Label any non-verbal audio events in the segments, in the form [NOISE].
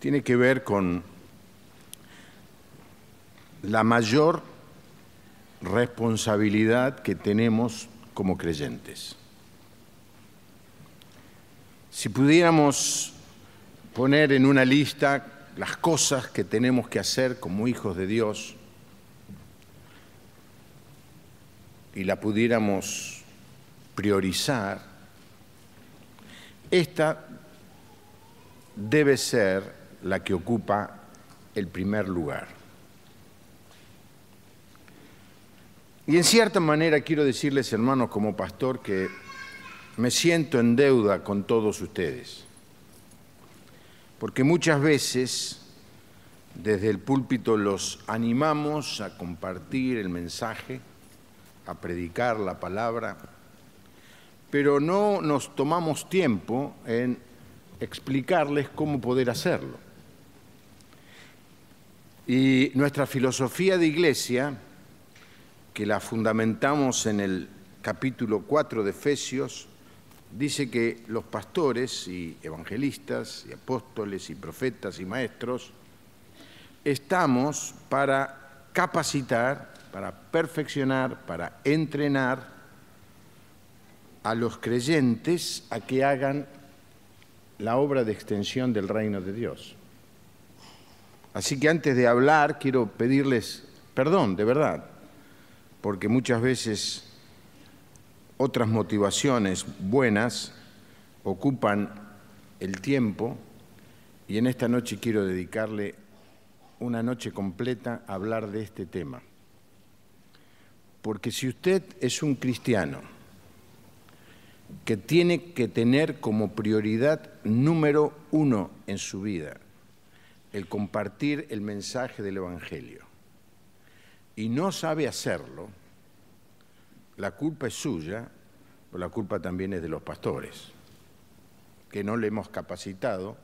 tiene que ver con la mayor responsabilidad que tenemos como creyentes. Si pudiéramos poner en una lista las cosas que tenemos que hacer como hijos de Dios y la pudiéramos priorizar, esta debe ser la que ocupa el primer lugar. Y en cierta manera quiero decirles, hermanos, como pastor, que me siento en deuda con todos ustedes, porque muchas veces desde el púlpito los animamos a compartir el mensaje, a predicar la palabra, pero no nos tomamos tiempo en explicarles cómo poder hacerlo. Y nuestra filosofía de iglesia, que la fundamentamos en el capítulo 4 de Efesios, dice que los pastores y evangelistas y apóstoles y profetas y maestros estamos para capacitar, para perfeccionar, para entrenar a los creyentes a que hagan la obra de extensión del reino de Dios. Así que antes de hablar quiero pedirles perdón, de verdad, porque muchas veces otras motivaciones buenas ocupan el tiempo y en esta noche quiero dedicarle una noche completa a hablar de este tema. Porque si usted es un cristiano que tiene que tener como prioridad número uno en su vida el compartir el mensaje del Evangelio y no sabe hacerlo, la culpa es suya, pero la culpa también es de los pastores, que no le hemos capacitado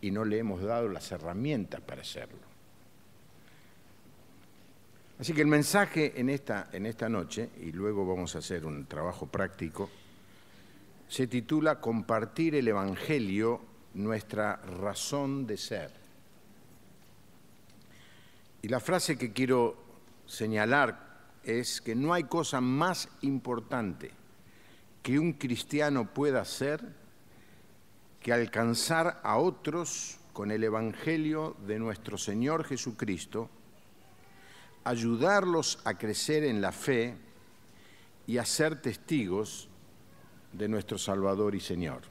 y no le hemos dado las herramientas para hacerlo. Así que el mensaje en esta, en esta noche, y luego vamos a hacer un trabajo práctico, se titula Compartir el Evangelio, nuestra razón de ser. Y la frase que quiero señalar es que no hay cosa más importante que un cristiano pueda hacer que alcanzar a otros con el Evangelio de nuestro Señor Jesucristo, ayudarlos a crecer en la fe y a ser testigos de nuestro Salvador y Señor.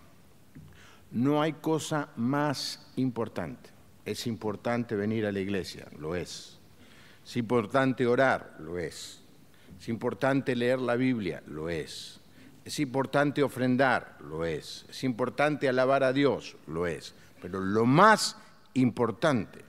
No hay cosa más importante. Es importante venir a la iglesia, lo es. Es importante orar, lo es. Es importante leer la Biblia, lo es. Es importante ofrendar, lo es. Es importante alabar a Dios, lo es. Pero lo más importante,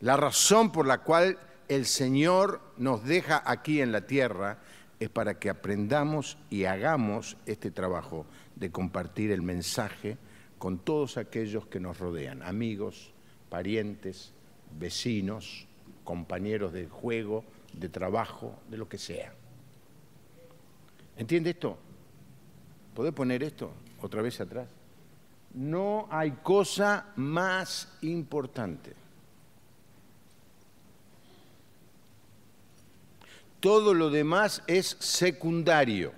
la razón por la cual el Señor nos deja aquí en la tierra es para que aprendamos y hagamos este trabajo de compartir el mensaje con todos aquellos que nos rodean, amigos, parientes, vecinos, compañeros de juego, de trabajo, de lo que sea. ¿Entiende esto? ¿Puede poner esto otra vez atrás? No hay cosa más importante. Todo lo demás es secundario.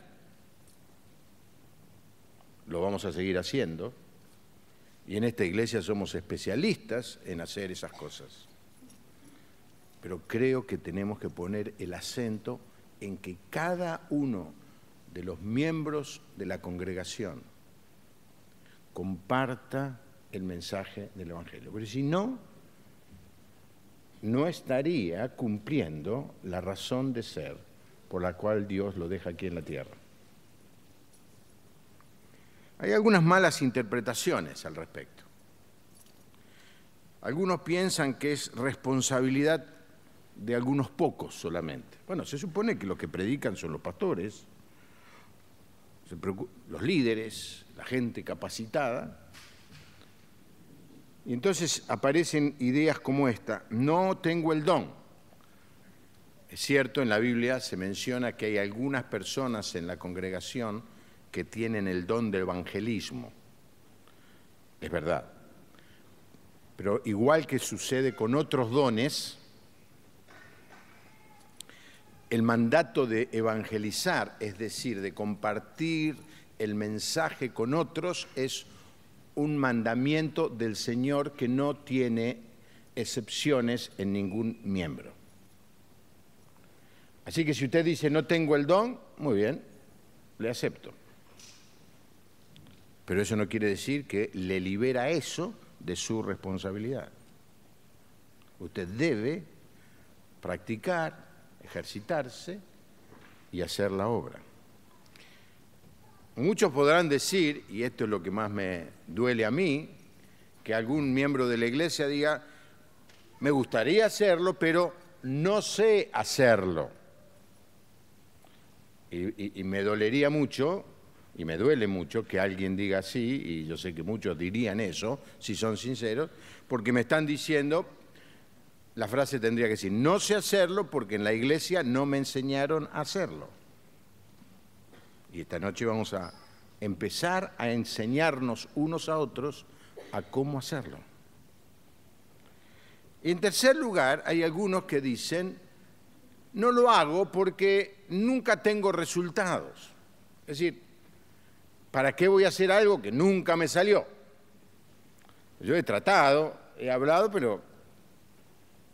Lo vamos a seguir haciendo, y en esta iglesia somos especialistas en hacer esas cosas. Pero creo que tenemos que poner el acento en que cada uno de los miembros de la congregación comparta el mensaje del Evangelio. Porque si no, no estaría cumpliendo la razón de ser por la cual Dios lo deja aquí en la tierra. Hay algunas malas interpretaciones al respecto. Algunos piensan que es responsabilidad de algunos pocos solamente. Bueno, se supone que los que predican son los pastores, los líderes, la gente capacitada. Y entonces aparecen ideas como esta, no tengo el don. Es cierto, en la Biblia se menciona que hay algunas personas en la congregación que tienen el don del evangelismo. Es verdad. Pero igual que sucede con otros dones, el mandato de evangelizar, es decir, de compartir el mensaje con otros, es un mandamiento del Señor que no tiene excepciones en ningún miembro. Así que si usted dice no tengo el don, muy bien, le acepto. Pero eso no quiere decir que le libera eso de su responsabilidad. Usted debe practicar, ejercitarse y hacer la obra. Muchos podrán decir, y esto es lo que más me duele a mí, que algún miembro de la iglesia diga, me gustaría hacerlo, pero no sé hacerlo. Y, y me dolería mucho y me duele mucho que alguien diga así, y yo sé que muchos dirían eso, si son sinceros, porque me están diciendo, la frase tendría que decir, no sé hacerlo porque en la iglesia no me enseñaron a hacerlo. Y esta noche vamos a empezar a enseñarnos unos a otros a cómo hacerlo. Y en tercer lugar, hay algunos que dicen, no lo hago porque nunca tengo resultados. Es decir, ¿Para qué voy a hacer algo que nunca me salió? Yo he tratado, he hablado, pero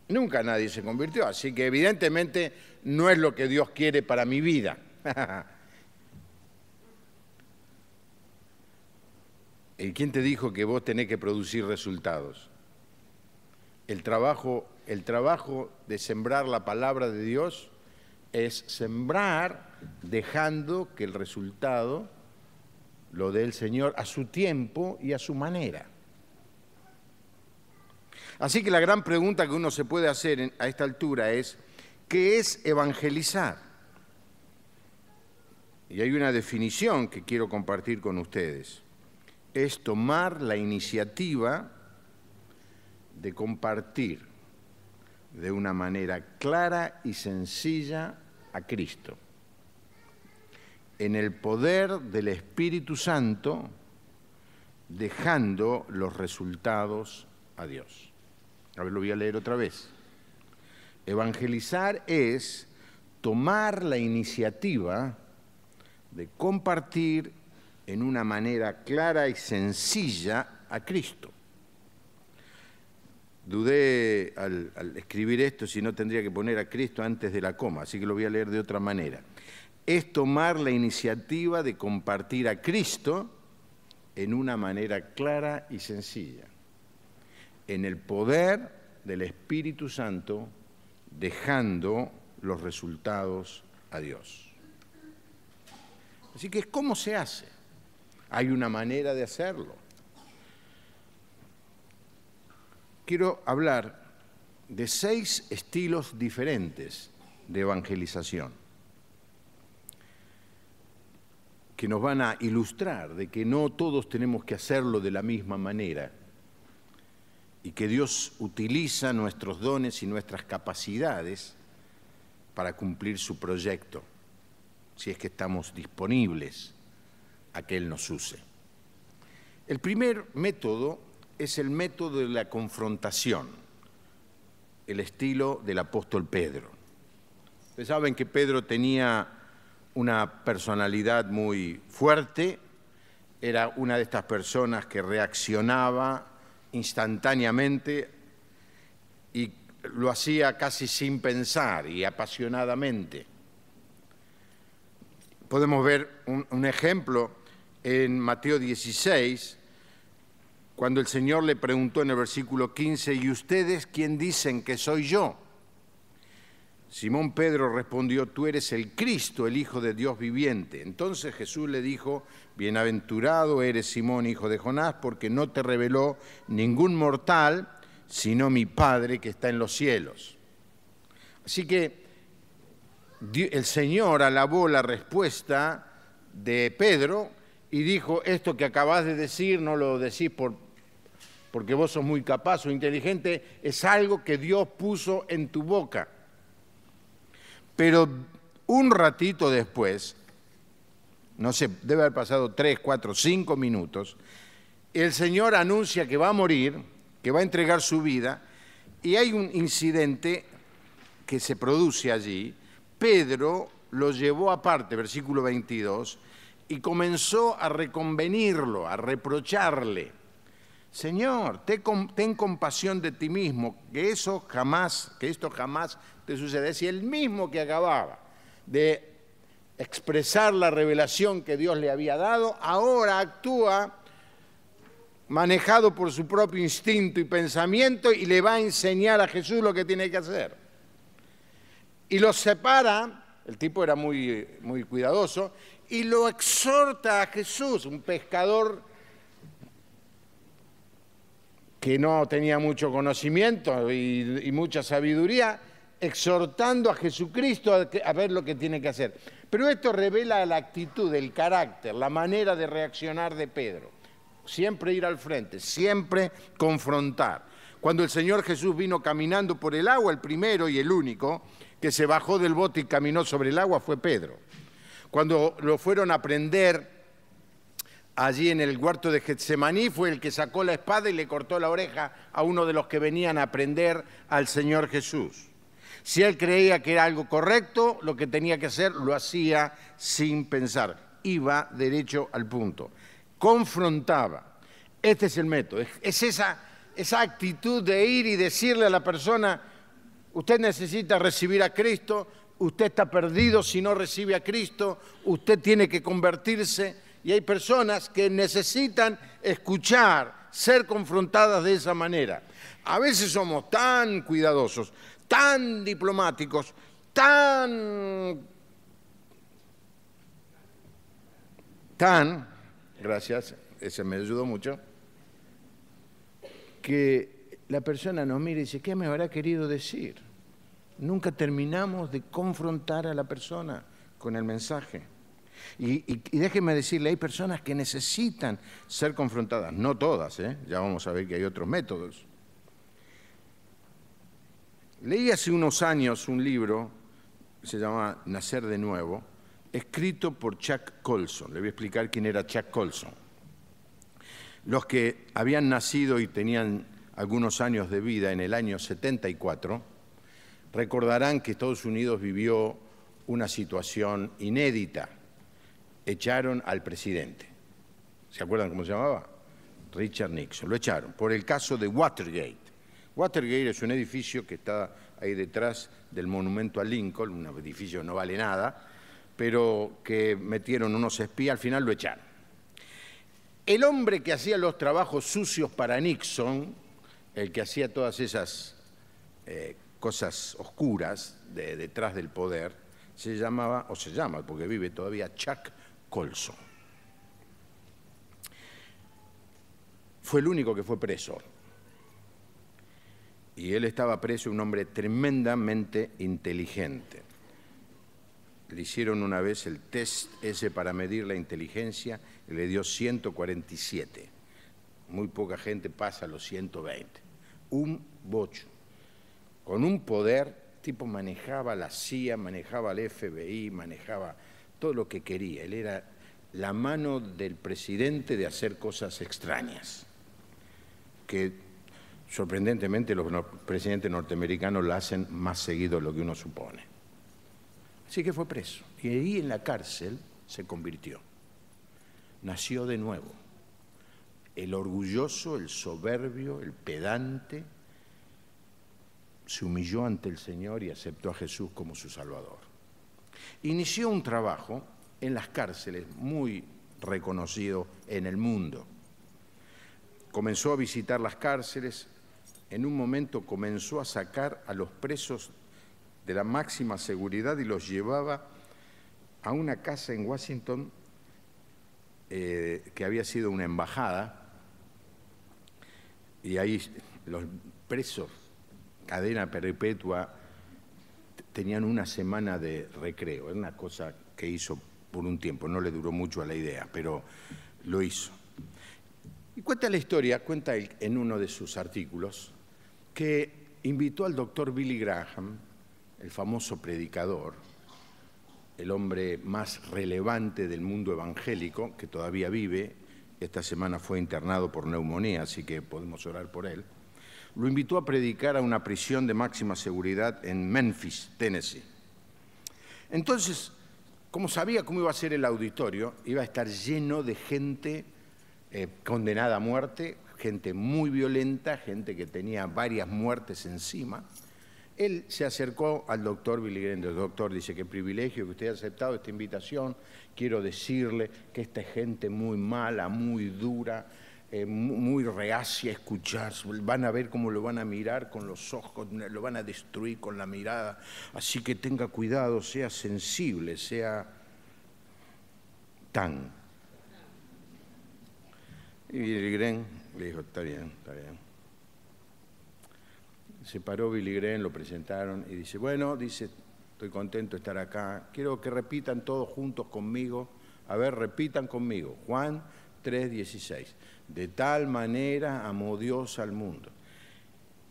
nunca nadie se convirtió. Así que evidentemente no es lo que Dios quiere para mi vida. ¿Y [LAUGHS] quién te dijo que vos tenés que producir resultados? El trabajo, el trabajo de sembrar la palabra de Dios es sembrar dejando que el resultado lo del Señor a su tiempo y a su manera. Así que la gran pregunta que uno se puede hacer a esta altura es, ¿qué es evangelizar? Y hay una definición que quiero compartir con ustedes. Es tomar la iniciativa de compartir de una manera clara y sencilla a Cristo en el poder del Espíritu Santo, dejando los resultados a Dios. A ver, lo voy a leer otra vez. Evangelizar es tomar la iniciativa de compartir en una manera clara y sencilla a Cristo. Dudé al, escribir esto si no tendría que poner a Cristo antes de la coma, así que lo voy a leer de otra manera es tomar la iniciativa de compartir a Cristo en una manera clara y sencilla, en el poder del Espíritu Santo, dejando los resultados a Dios. Así que, ¿cómo se hace? Hay una manera de hacerlo. Quiero hablar de seis estilos diferentes de evangelización. que nos van a ilustrar de que no todos tenemos que hacerlo de la misma manera y que Dios utiliza nuestros dones y nuestras capacidades para cumplir su proyecto, si es que estamos disponibles a que Él nos use. El primer método es el método de la confrontación, el estilo del apóstol Pedro. Ustedes saben que Pedro tenía una personalidad muy fuerte, era una de estas personas que reaccionaba instantáneamente y lo hacía casi sin pensar y apasionadamente. Podemos ver un, ejemplo en Mateo 16, cuando el Señor le preguntó en el versículo 15, ¿y ustedes quién dicen que soy yo? Simón Pedro respondió, tú eres el Cristo, el Hijo de Dios viviente. Entonces Jesús le dijo, bienaventurado eres Simón, hijo de Jonás, porque no te reveló ningún mortal, sino mi Padre que está en los cielos. Así que el Señor alabó la respuesta de Pedro y dijo, esto que acabas de decir no lo decís porque vos sos muy capaz o inteligente, es algo que Dios puso en tu boca. Pero un ratito después, no sé, debe haber pasado tres, cuatro, cinco minutos, el Señor anuncia que va a morir, que va a entregar su vida, y hay un incidente que se produce allí. Pedro lo llevó aparte, versículo 22, y comenzó a reconvenirlo, a reprocharle. Señor, ten, compasión de ti mismo, que eso jamás, que esto jamás te suceda. Si el mismo que acababa de expresar la revelación que Dios le había dado, ahora actúa manejado por su propio instinto y pensamiento y le va a enseñar a Jesús lo que tiene que hacer. Y lo separa, el tipo era muy, muy cuidadoso, y lo exhorta a Jesús, un pescador que no tenía mucho conocimiento y, mucha sabiduría, exhortando a Jesucristo a, a, ver lo que tiene que hacer. Pero esto revela la actitud, el carácter, la manera de reaccionar de Pedro. Siempre ir al frente, siempre confrontar. Cuando el Señor Jesús vino caminando por el agua, el primero y el único que se bajó del bote y caminó sobre el agua fue Pedro. Cuando lo fueron a prender allí en el huerto de Getsemaní, fue el que sacó la espada y le cortó la oreja a uno de los que venían a prender al Señor Jesús. Si él creía que era algo correcto, lo que tenía que hacer, lo hacía sin pensar. Iba derecho al punto. Confrontaba. Este es el método. Es esa actitud de ir y decirle a la persona, usted necesita recibir a Cristo, usted está perdido si no recibe a Cristo, usted tiene que convertirse y hay personas que necesitan escuchar, ser confrontadas de esa manera. A veces somos tan cuidadosos, tan diplomáticos, tan... tan... gracias, ese me ayudó mucho, que la persona nos mira y dice, ¿qué me habrá querido decir? Nunca terminamos de confrontar a la persona con el mensaje. Y, déjenme decirle, hay personas que necesitan ser confrontadas, no todas, ¿eh? ya vamos a ver que hay otros métodos. Leí hace unos años un libro, se llama Nacer de Nuevo, escrito por Chuck Colson. Le voy a explicar quién era Chuck Colson. Los que habían nacido y tenían algunos años de vida en el año 74, recordarán que Estados Unidos vivió una situación inédita echaron al presidente. ¿Se acuerdan cómo se llamaba? Richard Nixon. Lo echaron por el caso de Watergate. Watergate es un edificio que está ahí detrás del monumento a Lincoln, un edificio que no vale nada, pero que metieron unos espías, al final lo echaron. El hombre que hacía los trabajos sucios para Nixon, el que hacía todas esas eh, cosas oscuras de, detrás del poder, se llamaba, o se llama, porque vive todavía, Chuck Colson. Fue el único que fue preso. Y él estaba preso, un hombre tremendamente inteligente. Le hicieron una vez el test ese para medir la inteligencia y le dio 147. Muy poca gente pasa los 120. Un bocho. Con un poder, tipo manejaba la CIA, manejaba el FBI, manejaba todo lo que quería. Él era la mano del presidente de hacer cosas extrañas, que sorprendentemente los presidentes norteamericanos la hacen más seguido de lo que uno supone. Así que fue preso y ahí en la cárcel se convirtió. Nació de nuevo. El orgulloso, el soberbio, el pedante, se humilló ante el Señor y aceptó a Jesús como su Salvador inició un trabajo en las cárceles muy reconocido en el mundo. Comenzó a visitar las cárceles, en un momento comenzó a sacar a los presos de la máxima seguridad y los llevaba a una casa en Washington eh, que había sido una embajada y ahí los presos, cadena perpetua, tenían una semana de recreo. Es una cosa que hizo por un tiempo, no le duró mucho a la idea, pero lo hizo. Y cuenta la historia, cuenta en uno de sus artículos, que invitó al doctor Billy Graham, el famoso predicador, el hombre más relevante del mundo evangélico, que todavía vive, esta semana fue internado por neumonía, así que podemos orar por él, lo invitó a predicar a una prisión de máxima seguridad en Memphis, Tennessee. Entonces, como sabía cómo iba a ser el auditorio, iba a estar lleno de gente eh, condenada a muerte, gente muy violenta, gente que tenía varias muertes encima. Él se acercó al doctor Billy Grendel. el doctor dice, qué privilegio que usted haya aceptado esta invitación, quiero decirle que esta gente muy mala, muy dura, eh, muy reacia a escuchar, van a ver cómo lo van a mirar con los ojos, lo van a destruir con la mirada. Así que tenga cuidado, sea sensible, sea tan. Y Billy le dijo, está bien, está bien. Se paró Billy lo presentaron y dice, bueno, dice, estoy contento de estar acá. Quiero que repitan todos juntos conmigo. A ver, repitan conmigo. Juan 3.16. De tal manera amó Dios al mundo.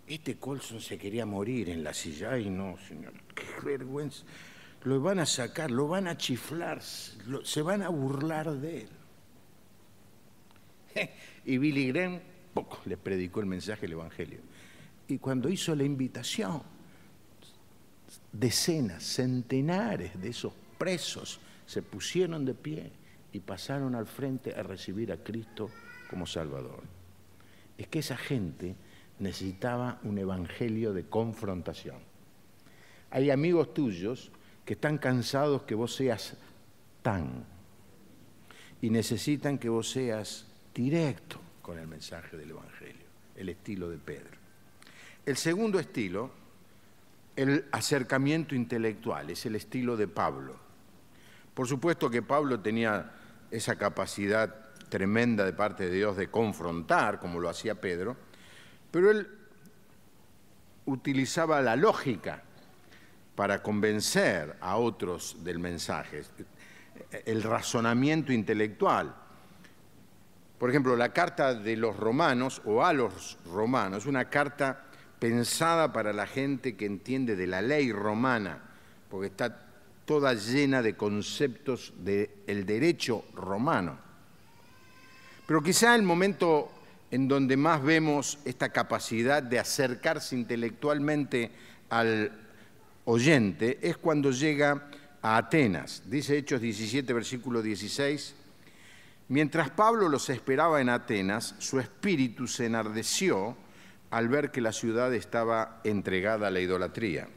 Este Colson se quería morir en la silla. y no, señor, qué vergüenza. Lo van a sacar, lo van a chiflar, se van a burlar de él. [LAUGHS] Y Billy Graham, poco, le predicó el mensaje del Evangelio. Y cuando hizo la invitación, decenas, centenares de esos presos se pusieron de pie y pasaron al frente a recibir a Cristo como Salvador. Es que esa gente necesitaba un evangelio de confrontación. Hay amigos tuyos que están cansados que vos seas tan y necesitan que vos seas directo con el mensaje del evangelio, el estilo de Pedro. El segundo estilo, el acercamiento intelectual, es el estilo de Pablo. Por supuesto que Pablo tenía esa capacidad tremenda de parte de Dios de confrontar, como lo hacía Pedro, pero él utilizaba la lógica para convencer a otros del mensaje, el razonamiento intelectual. Por ejemplo, la carta de los romanos o a los romanos, una carta pensada para la gente que entiende de la ley romana, porque está toda llena de conceptos del el derecho romano. Pero quizá el momento en donde más vemos esta capacidad de acercarse intelectualmente al oyente es cuando llega a Atenas. Dice Hechos 17, versículo 16, mientras Pablo los esperaba en Atenas, su espíritu se enardeció al ver que la ciudad estaba entregada a la idolatría.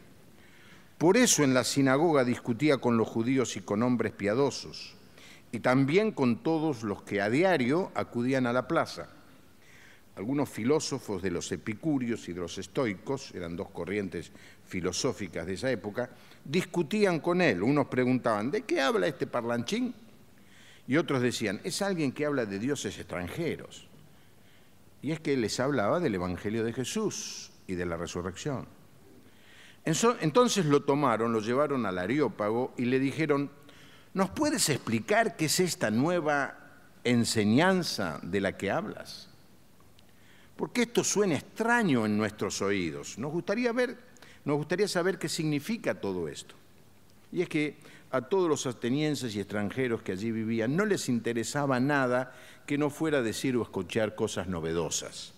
Por eso en la sinagoga discutía con los judíos y con hombres piadosos, y también con todos los que a diario acudían a la plaza. Algunos filósofos de los epicúreos y de los estoicos, eran dos corrientes filosóficas de esa época, discutían con él. Unos preguntaban, ¿de qué habla este parlanchín? Y otros decían, es alguien que habla de dioses extranjeros. Y es que les hablaba del Evangelio de Jesús y de la resurrección. Entonces lo tomaron, lo llevaron al Areópago y le dijeron, ¿nos puedes explicar qué es esta nueva enseñanza de la que hablas? Porque esto suena extraño en nuestros oídos. Nos gustaría, ver, nos gustaría saber qué significa todo esto. Y es que a todos los atenienses y extranjeros que allí vivían no les interesaba nada que no fuera decir o escuchar cosas novedosas.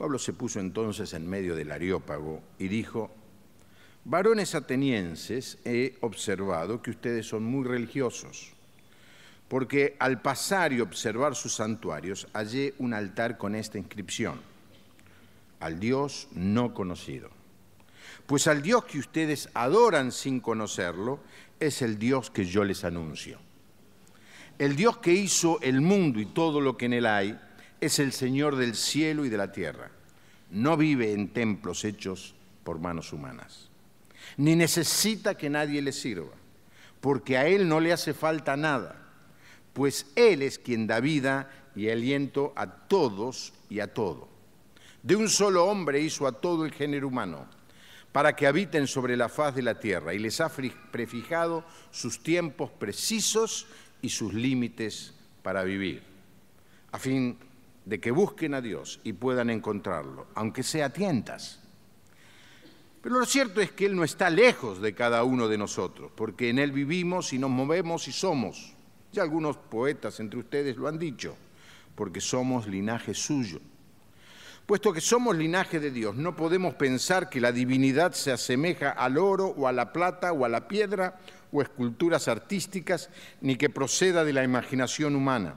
Pablo se puso entonces en medio del Areópago y dijo, varones atenienses, he observado que ustedes son muy religiosos, porque al pasar y observar sus santuarios hallé un altar con esta inscripción, al Dios no conocido. Pues al Dios que ustedes adoran sin conocerlo es el Dios que yo les anuncio. El Dios que hizo el mundo y todo lo que en él hay, es el Señor del cielo y de la tierra. No vive en templos hechos por manos humanas. Ni necesita que nadie le sirva, porque a Él no le hace falta nada, pues Él es quien da vida y aliento a todos y a todo. De un solo hombre hizo a todo el género humano, para que habiten sobre la faz de la tierra, y les ha prefijado sus tiempos precisos y sus límites para vivir, a fin de que busquen a Dios y puedan encontrarlo, aunque sea a tientas. Pero lo cierto es que Él no está lejos de cada uno de nosotros, porque en Él vivimos y nos movemos y somos. Ya algunos poetas entre ustedes lo han dicho, porque somos linaje suyo. Puesto que somos linaje de Dios, no podemos pensar que la divinidad se asemeja al oro o a la plata o a la piedra o esculturas artísticas, ni que proceda de la imaginación humana.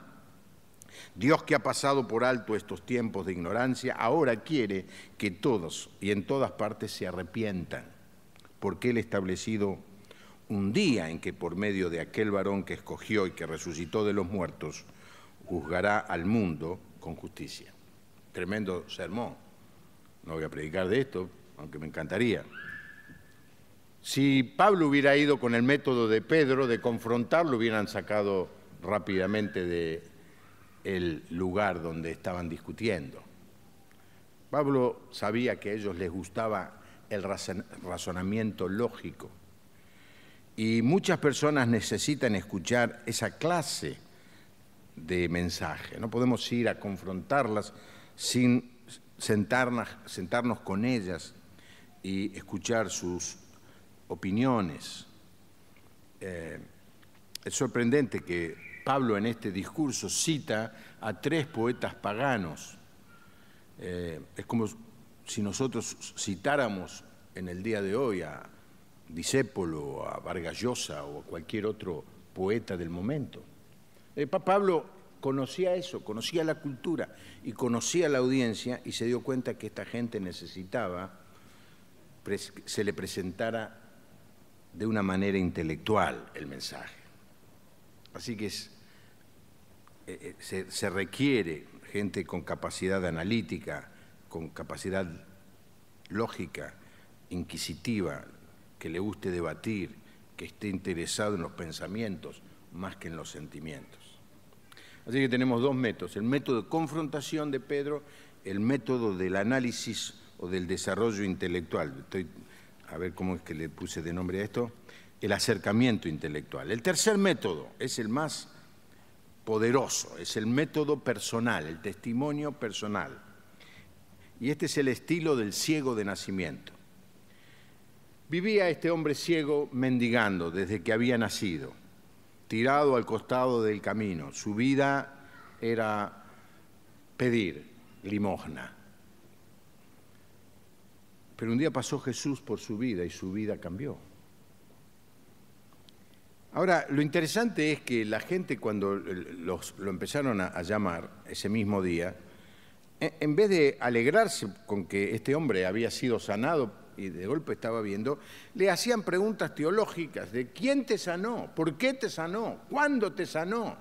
Dios que ha pasado por alto estos tiempos de ignorancia, ahora quiere que todos y en todas partes se arrepientan, porque Él ha establecido un día en que por medio de aquel varón que escogió y que resucitó de los muertos, juzgará al mundo con justicia. Tremendo sermón. No voy a predicar de esto, aunque me encantaría. Si Pablo hubiera ido con el método de Pedro de confrontarlo, hubieran sacado rápidamente de, el lugar donde estaban discutiendo. Pablo sabía que a ellos les gustaba el razonamiento lógico y muchas personas necesitan escuchar esa clase de mensaje. No podemos ir a confrontarlas sin sentarnos, con ellas y escuchar sus opiniones. Eh, es sorprendente que Pablo en este discurso cita a tres poetas paganos. Eh, es como si nosotros citáramos en el día de hoy a Disépolo, a Vargas Llosa o a cualquier otro poeta del momento. Eh, Pablo conocía eso, conocía la cultura y conocía la audiencia y se dio cuenta que esta gente necesitaba se le presentara de una manera intelectual el mensaje. Así que eh, eh, se, se requiere gente con capacidad analítica, con capacidad lógica, inquisitiva, que le guste debatir, que esté interesado en los pensamientos más que en los sentimientos. Así que tenemos dos métodos, el método de confrontación de Pedro, el método del análisis o del desarrollo intelectual. Estoy, a ver cómo es que le puse de nombre a esto el acercamiento intelectual. El tercer método es el más poderoso, es el método personal, el testimonio personal. Y este es el estilo del ciego de nacimiento. Vivía este hombre ciego mendigando desde que había nacido, tirado al costado del camino. Su vida era pedir limosna. Pero un día pasó Jesús por su vida y su vida cambió. Ahora, lo interesante es que la gente cuando lo empezaron a, llamar ese mismo día, en, en, vez de alegrarse con que este hombre había sido sanado y de golpe estaba viendo, le hacían preguntas teológicas de quién te sanó, por qué te sanó, cuándo te sanó.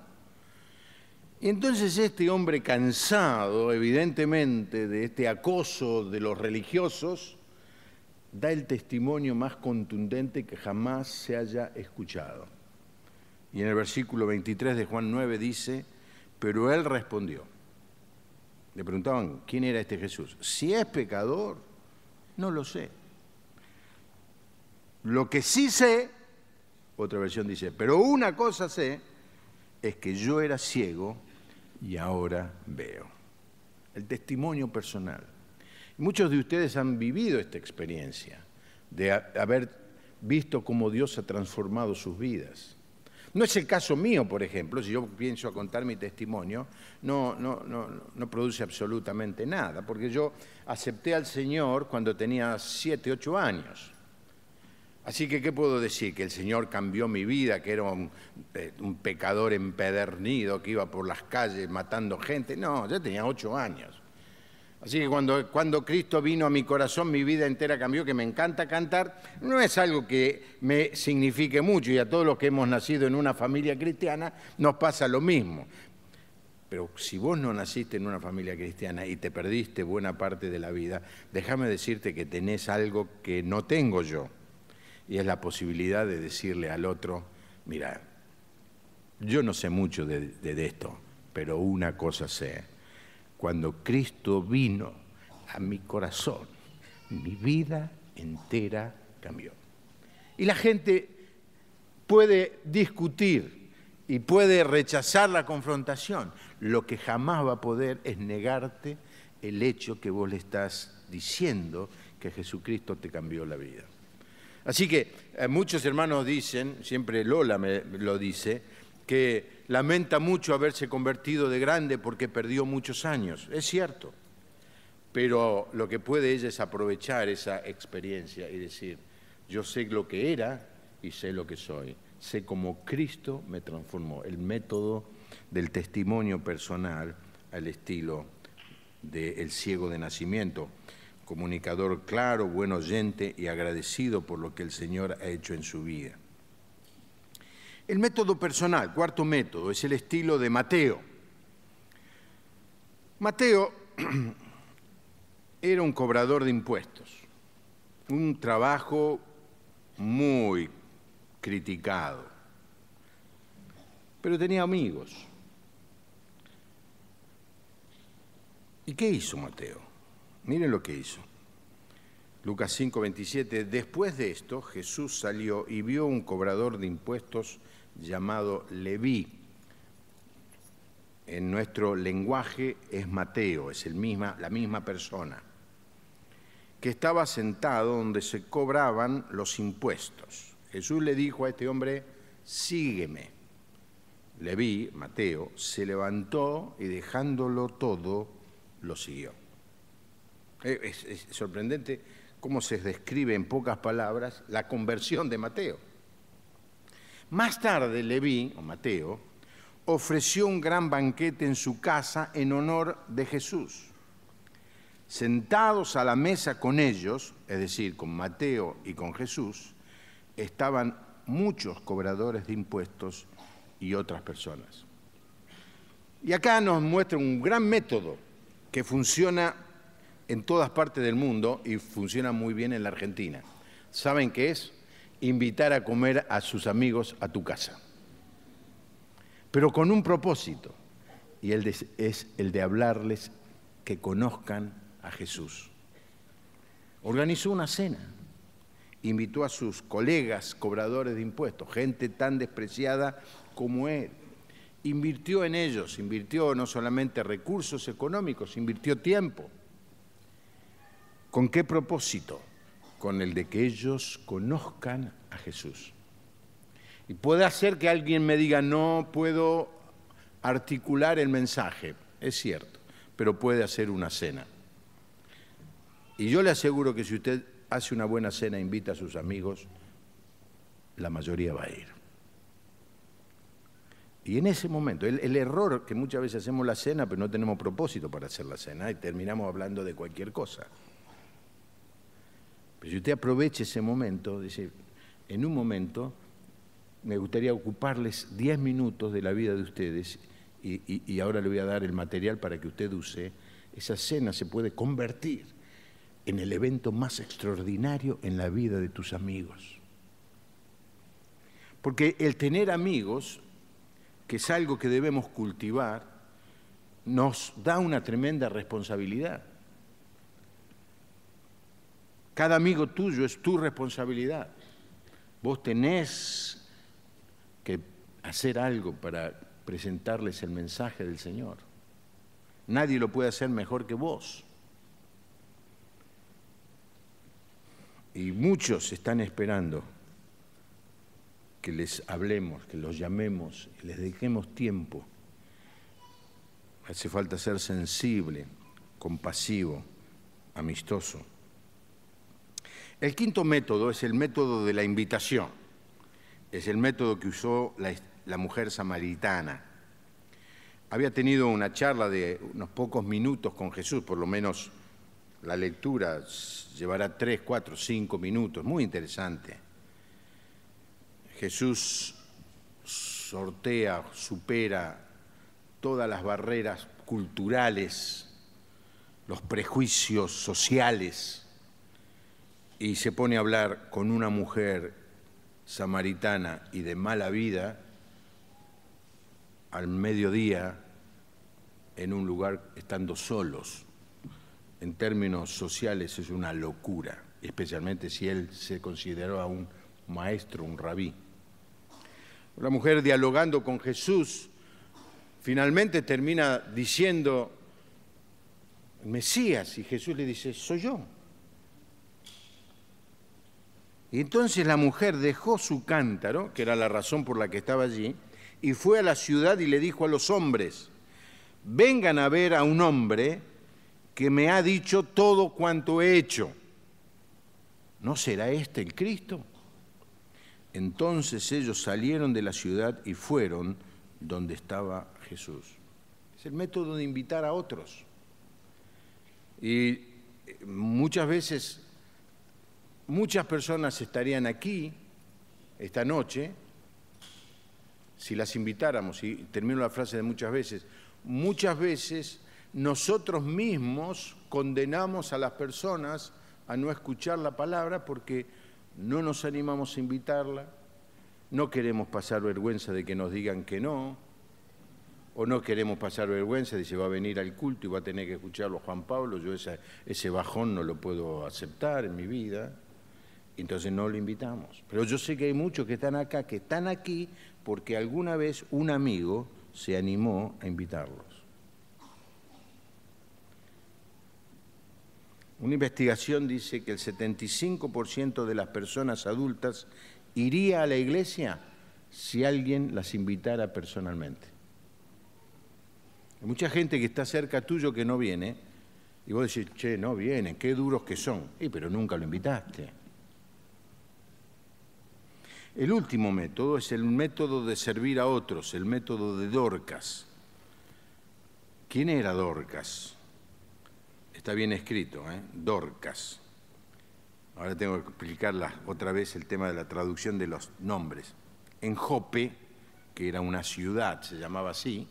Y entonces este hombre cansado, evidentemente, de este acoso de los religiosos, da el testimonio más contundente que jamás se haya escuchado. Y en el versículo 23 de Juan 9 dice, pero él respondió. Le preguntaban, ¿quién era este Jesús? Si es pecador, no lo sé. Lo que sí sé, otra versión dice, pero una cosa sé, es que yo era ciego y ahora veo. El testimonio personal. Muchos de ustedes han vivido esta experiencia de haber visto cómo Dios ha transformado sus vidas. No es el caso mío, por ejemplo, si yo pienso a contar mi testimonio, no, no, produce absolutamente nada, porque yo acepté al Señor cuando tenía siete, ocho años. Así que, ¿qué puedo decir? Que el Señor cambió mi vida, que era un, eh, pecador empedernido que iba por las calles matando gente. No, yo tenía ocho años. Así que cuando, cuando Cristo vino a mi corazón, mi vida entera cambió, que me encanta cantar, no es algo que me signifique mucho y a todos los que hemos nacido en una familia cristiana nos pasa lo mismo. Pero si vos no naciste en una familia cristiana y te perdiste buena parte de la vida, déjame decirte que tenés algo que no tengo yo. Y es la posibilidad de decirle al otro, mira, yo no sé mucho de, de esto, pero una cosa sé cuando Cristo vino a mi corazón, mi vida entera cambió. Y la gente puede discutir y puede rechazar la confrontación. Lo que jamás va a poder es negarte el hecho que vos le estás diciendo que Jesucristo te cambió la vida. Así que eh, muchos hermanos dicen, siempre Lola me lo dice, que lamenta mucho haberse convertido de grande porque perdió muchos años. Es cierto. Pero lo que puede ella es aprovechar esa experiencia y decir, yo sé lo que era y sé lo que soy. Sé cómo Cristo me transformó. El método del testimonio personal al estilo del ciego de nacimiento. Comunicador claro, buen oyente y agradecido por lo que el Señor ha hecho en su vida. El método personal, cuarto método, es el estilo de Mateo. Mateo [CLEARS THROAT] era un cobrador de impuestos, un trabajo muy criticado, pero tenía amigos. ¿Y qué hizo Mateo? Miren lo que hizo. Lucas 5, 27. después de esto Jesús salió y vio un cobrador de impuestos llamado Leví. En nuestro lenguaje es Mateo, es la misma persona, que estaba sentado donde se cobraban los impuestos. Jesús le dijo a este hombre, sígueme. Leví, Mateo, se levantó y dejándolo todo, lo siguió. Eh, es sorprendente cómo se describe en pocas palabras la conversión de Mateo más tarde, Leví, o Mateo, ofreció un gran banquete en su casa en honor de Jesús. Sentados a la mesa con ellos, es decir, con Mateo y con Jesús, estaban muchos cobradores de impuestos y otras personas. Y acá nos muestra un gran método que funciona en todas partes del mundo y funciona muy bien en la Argentina. ¿Saben qué es? invitar a comer a sus amigos a tu casa. Pero con un propósito, y es el de hablarles que conozcan a Jesús. Organizó una cena, invitó a sus colegas cobradores de impuestos, gente tan despreciada como él. Invirtió en ellos, invirtió no solamente recursos económicos, invirtió tiempo. ¿Con qué propósito? con el de que ellos conozcan a Jesús. Y puede hacer que alguien me diga, no puedo articular el mensaje, es cierto, pero puede hacer una cena. Y yo le aseguro que si usted hace una buena cena, e invita a sus amigos, la mayoría va a ir. Y en ese momento, el, el, error que muchas veces hacemos la cena, pero no tenemos propósito para hacer la cena y terminamos hablando de cualquier cosa. Pero si usted aprovecha ese momento, dice, en un momento me gustaría ocuparles 10 minutos de la vida de ustedes y, y, ahora le voy a dar el material para que usted use. Esa cena se puede convertir en el evento más extraordinario en la vida de tus amigos. Porque el tener amigos, que es algo que debemos cultivar, nos da una tremenda responsabilidad. Cada amigo tuyo es tu responsabilidad. Vos tenés que hacer algo para presentarles el mensaje del Señor. Nadie lo puede hacer mejor que vos. Y muchos están esperando que les hablemos, que los llamemos, que les dejemos tiempo. Hace falta ser sensible, compasivo, amistoso. El quinto método es el método de la invitación. Es el método que usó la, mujer samaritana. Había tenido una charla de unos pocos minutos con Jesús, por lo menos la lectura llevará tres, cuatro, cinco minutos, muy interesante. Jesús sortea, supera todas las barreras culturales, los prejuicios sociales y se pone a hablar con una mujer samaritana y de mala vida al mediodía en un lugar estando solos. En términos sociales es una locura, especialmente si él se consideraba un maestro, un rabí. La mujer dialogando con Jesús finalmente termina diciendo, Mesías, y Jesús le dice, soy yo. Y Entonces la mujer dejó su cántaro, que era la razón por la que estaba allí, y fue a la ciudad y le dijo a los hombres, vengan a ver a un hombre que me ha dicho todo cuanto he hecho. ¿No será este el Cristo? Entonces ellos salieron de la ciudad y fueron donde estaba Jesús. Es el método de invitar a otros. Y eh, muchas veces muchas personas estarían aquí esta noche, si las invitáramos, y termino la frase de muchas veces, muchas veces nosotros mismos condenamos a las personas a no escuchar la palabra porque no nos animamos a invitarla, no queremos pasar vergüenza de que nos digan que no, o no queremos pasar vergüenza, de se va a venir al culto y va a tener que escucharlo Juan Pablo, yo ese bajón no lo puedo aceptar en mi vida entonces no lo invitamos. Pero yo sé que hay muchos que están acá, que están aquí porque alguna vez un amigo se animó a invitarlos. Una investigación dice que el 75% de las personas adultas iría a la iglesia si alguien las invitara personalmente. Hay mucha gente que está cerca tuyo que no viene y vos decís, che, no vienen, qué duros que son. ¡Y pero nunca lo invitaste. El último método es el método de servir a otros, el método de Dorcas. ¿Quién era Dorcas? Está bien escrito, ¿eh? Dorcas. Ahora tengo que explicar otra vez el tema de la traducción de los nombres. En Jope, que era una ciudad, se llamaba así,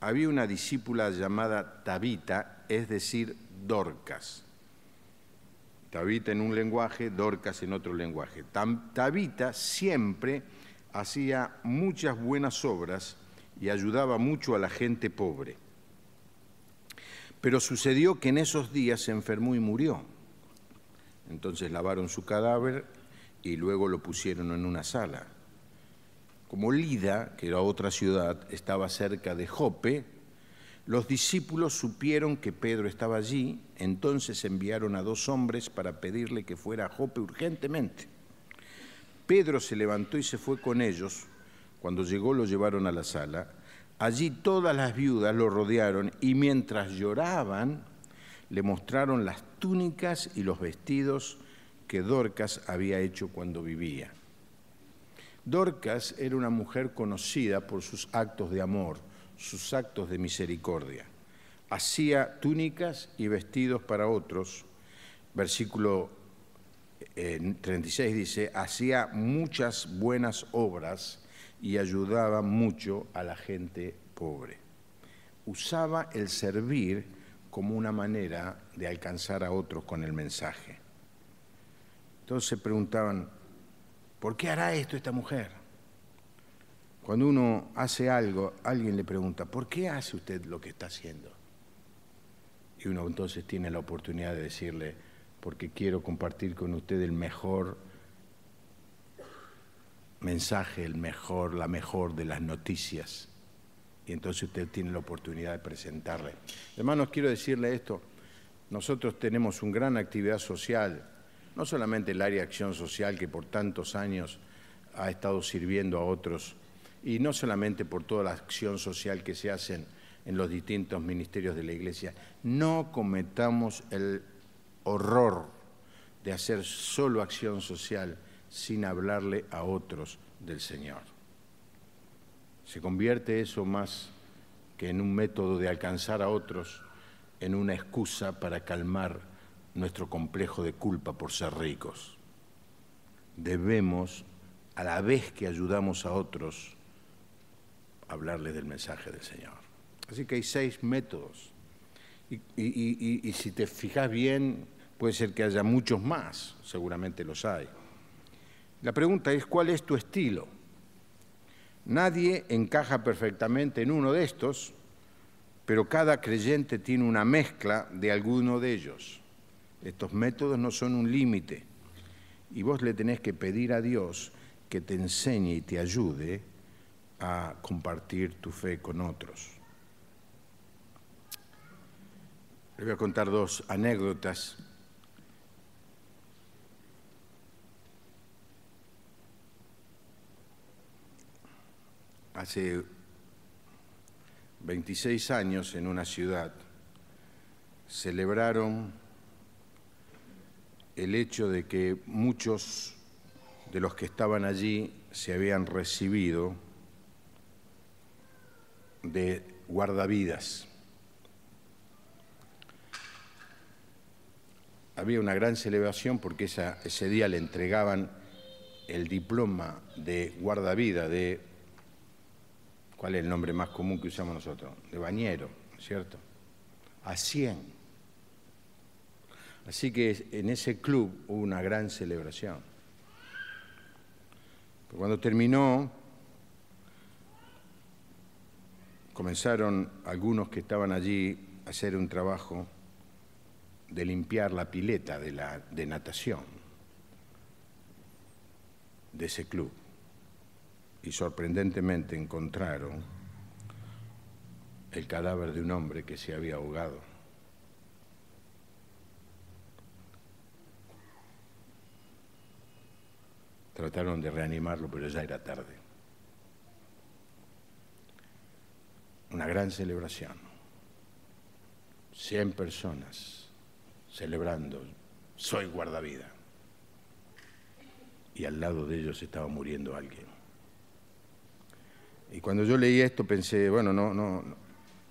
había una discípula llamada Tabita, es decir, Dorcas. Tabita en un lenguaje, Dorcas en otro lenguaje. Tabita siempre hacía muchas buenas obras y ayudaba mucho a la gente pobre. Pero sucedió que en esos días se enfermó y murió. Entonces lavaron su cadáver y luego lo pusieron en una sala. Como Lida, que era otra ciudad, estaba cerca de Jope, los discípulos supieron que Pedro estaba allí, entonces enviaron a dos hombres para pedirle que fuera a Jope urgentemente. Pedro se levantó y se fue con ellos. Cuando llegó lo llevaron a la sala. Allí todas las viudas lo rodearon y mientras lloraban le mostraron las túnicas y los vestidos que Dorcas había hecho cuando vivía. Dorcas era una mujer conocida por sus actos de amor sus actos de misericordia. Hacía túnicas y vestidos para otros. Versículo 36 eh, dice, hacía muchas buenas obras y ayudaba mucho a la gente pobre. Usaba el servir como una manera de alcanzar a otros con el mensaje. Entonces se preguntaban, ¿por qué hará esto esta mujer? Cuando uno hace algo, alguien le pregunta, ¿por qué hace usted lo que está haciendo? Y uno entonces tiene la oportunidad de decirle, porque quiero compartir con usted el mejor mensaje, el mejor, la mejor de las noticias. Y entonces usted tiene la oportunidad de presentarle. Hermanos, quiero decirle esto. Nosotros tenemos una gran actividad social, no solamente el área de acción social que por tantos años ha estado sirviendo a otros y no solamente por toda la acción social que se hacen en los distintos ministerios de la Iglesia. No cometamos el horror de hacer solo acción social sin hablarle a otros del Señor. Se convierte eso más que en un método de alcanzar a otros, en una excusa para calmar nuestro complejo de culpa por ser ricos. Debemos, a la vez que ayudamos a otros, hablarle del mensaje del Señor. Así que hay seis métodos. Y, y si te fijas bien, puede ser que haya muchos más, seguramente los hay. La pregunta es, ¿cuál es tu estilo? Nadie encaja perfectamente en uno de estos, pero cada creyente tiene una mezcla de alguno de ellos. Estos métodos no son un límite y vos le tenés que pedir a Dios que te enseñe y te ayude a compartir tu fe con otros. Le voy a contar dos anécdotas. Hace 26 años en una ciudad celebraron el hecho de que muchos de los que estaban allí se habían recibido de guardavidas. Había una gran celebración porque ese día le entregaban el diploma de guardavida de, ¿cuál es el nombre más común que usamos nosotros? De bañero, ¿cierto? A 100. Así que en ese club hubo una gran celebración. cuando terminó, comenzaron algunos que estaban allí a hacer un trabajo de limpiar la pileta de, la, de natación de ese club y sorprendentemente encontraron el cadáver de un hombre que se había ahogado. Trataron de reanimarlo, pero ya era tarde. una gran celebración. 100 personas celebrando, soy guardavida. Y al lado de ellos estaba muriendo alguien. Y cuando yo leí esto pensé, bueno, no, no,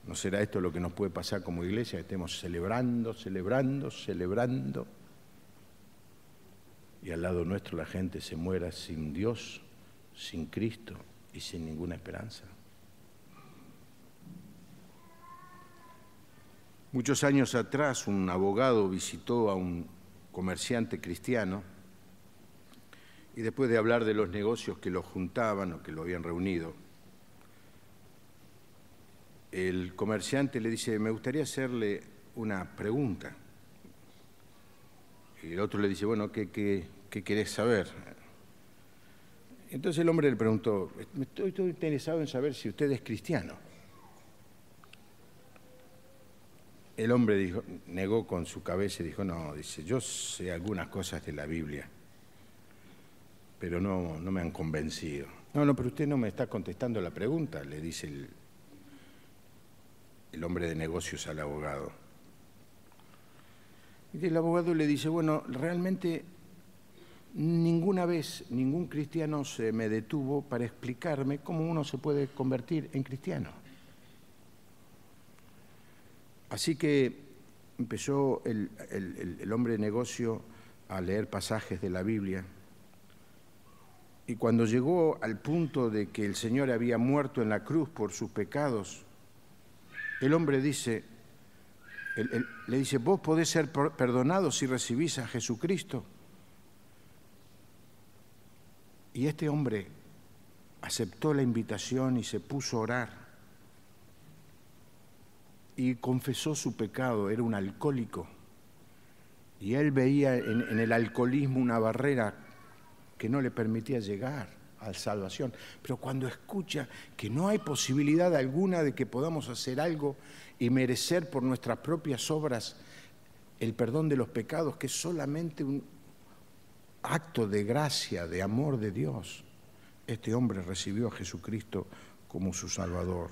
no será esto lo que nos puede pasar como iglesia, que estemos celebrando, celebrando, celebrando. Y al lado nuestro la gente se muera sin Dios, sin Cristo y sin ninguna esperanza. Muchos años atrás un abogado visitó a un comerciante cristiano y después de hablar de los negocios que lo juntaban o que lo habían reunido, el comerciante le dice, me gustaría hacerle una pregunta. Y el otro le dice, bueno, ¿qué, qué, querés saber? Entonces el hombre le preguntó, estoy, estoy interesado en saber si usted es cristiano. El hombre dijo, negó con su cabeza y dijo, no, dice, yo sé algunas cosas de la Biblia, pero no, no me han convencido. No, no, pero usted no me está contestando la pregunta, le dice el, el hombre de negocios al abogado. Y el abogado le dice, bueno, realmente ninguna vez ningún cristiano se me detuvo para explicarme cómo uno se puede convertir en cristiano. Así que empezó el, hombre de negocio a leer pasajes de la Biblia. Y cuando llegó al punto de que el Señor había muerto en la cruz por sus pecados, el hombre dice, le dice, vos podés ser perdonados si recibís a Jesucristo. Y este hombre aceptó la invitación y se puso a orar y confesó su pecado, era un alcohólico. Y él veía en, el alcoholismo una barrera que no le permitía llegar a la salvación. Pero cuando escucha que no hay posibilidad alguna de que podamos hacer algo y merecer por nuestras propias obras el perdón de los pecados, que es solamente un acto de gracia, de amor de Dios, este hombre recibió a Jesucristo como su Salvador.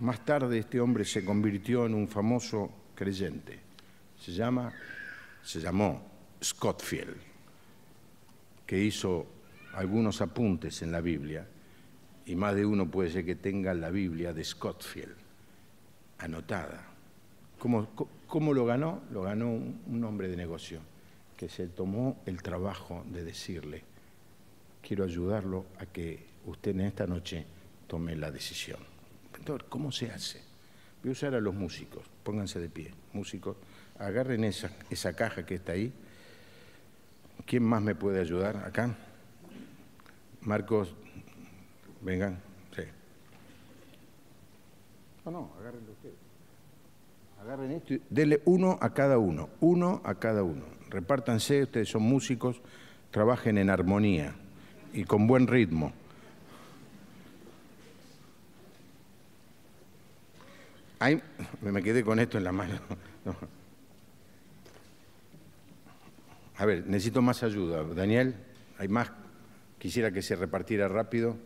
Más tarde este hombre se convirtió en un famoso creyente. Se llama, se llamó Scottfield, que hizo algunos apuntes en la Biblia, y más de uno puede ser que tenga la Biblia de Scottfield anotada. ¿Cómo, lo ganó? Lo ganó un, un hombre de negocio que se tomó el trabajo de decirle, quiero ayudarlo a que usted en esta noche tome la decisión. ¿cómo se hace? Voy a usar a los músicos, pónganse de pie, músicos, agarren esa, caja que está ahí. ¿Quién más me puede ayudar acá? Marcos, vengan, sí. No, no, agárrenlo ustedes. Agarren esto y denle uno a cada uno, uno a cada uno. Repártanse, ustedes son músicos, trabajen en armonía y con buen ritmo. me quedé con esto en la mano. [LAUGHS] A ver, necesito más ayuda. Daniel, hay más. Quisiera que se repartiera rápido.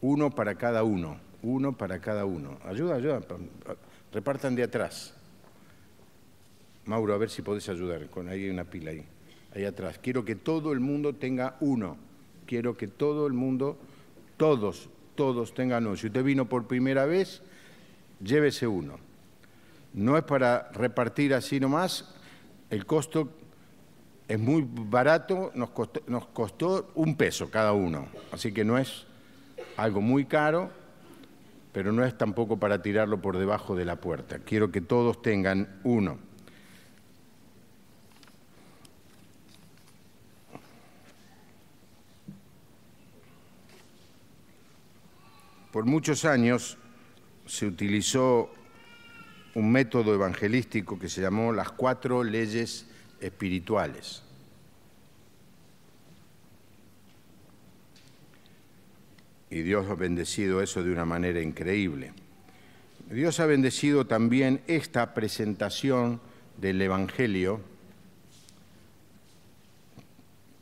Uno para cada uno. Uno para cada uno. Ayuda, ayuda. Repartan de atrás. Mauro, a ver si podés ayudar. Con ahí hay una pila ahí. Ahí atrás. Quiero que todo el mundo tenga uno. Quiero que todo el mundo, todos, todos tengan uno. Si usted vino por primera vez, llévese uno. No es para repartir así nomás, el costo es muy barato, nos costó, nos costó un peso cada uno, así que no es algo muy caro, pero no es tampoco para tirarlo por debajo de la puerta. Quiero que todos tengan uno. Por muchos años se utilizó un método evangelístico que se llamó las cuatro leyes espirituales. Y Dios ha bendecido eso de una manera increíble. Dios ha bendecido también esta presentación del Evangelio